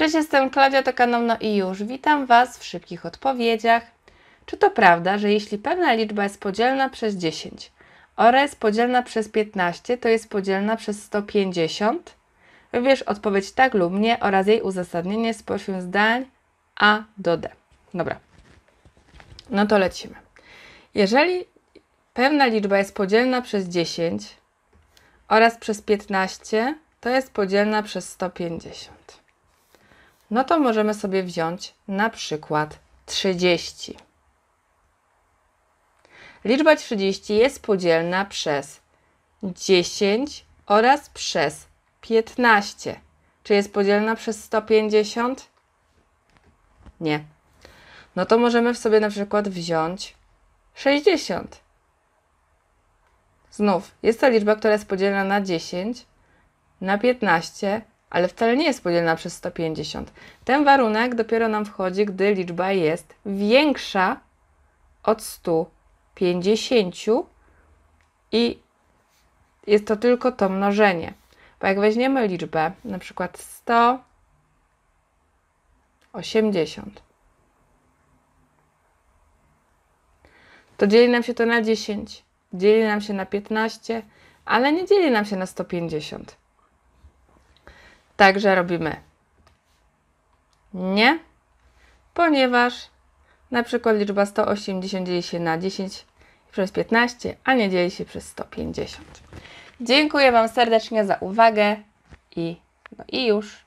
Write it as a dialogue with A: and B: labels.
A: Cześć, jestem Klaudia, to i już. Witam Was w szybkich odpowiedziach. Czy to prawda, że jeśli pewna liczba jest podzielna przez 10 oraz podzielna przez 15, to jest podzielna przez 150? Wybierz odpowiedź tak lub nie oraz jej uzasadnienie spośród zdań A do D. Dobra, no to lecimy. Jeżeli pewna liczba jest podzielna przez 10 oraz przez 15, to jest podzielna przez 150 no to możemy sobie wziąć na przykład 30. Liczba 30 jest podzielna przez 10 oraz przez 15. Czy jest podzielna przez 150? Nie. No to możemy sobie na przykład wziąć 60. Znów jest to liczba, która jest podzielna na 10, na 15 ale wcale nie jest podzielona przez 150. Ten warunek dopiero nam wchodzi, gdy liczba jest większa od 150 i jest to tylko to mnożenie. Bo jak weźmiemy liczbę, na przykład 180, to dzieli nam się to na 10, dzieli nam się na 15, ale nie dzieli nam się na 150. Także robimy nie, ponieważ na przykład liczba 180 dzieli się na 10 przez 15, a nie dzieli się przez 150. Dziękuję Wam serdecznie za uwagę i, no i już.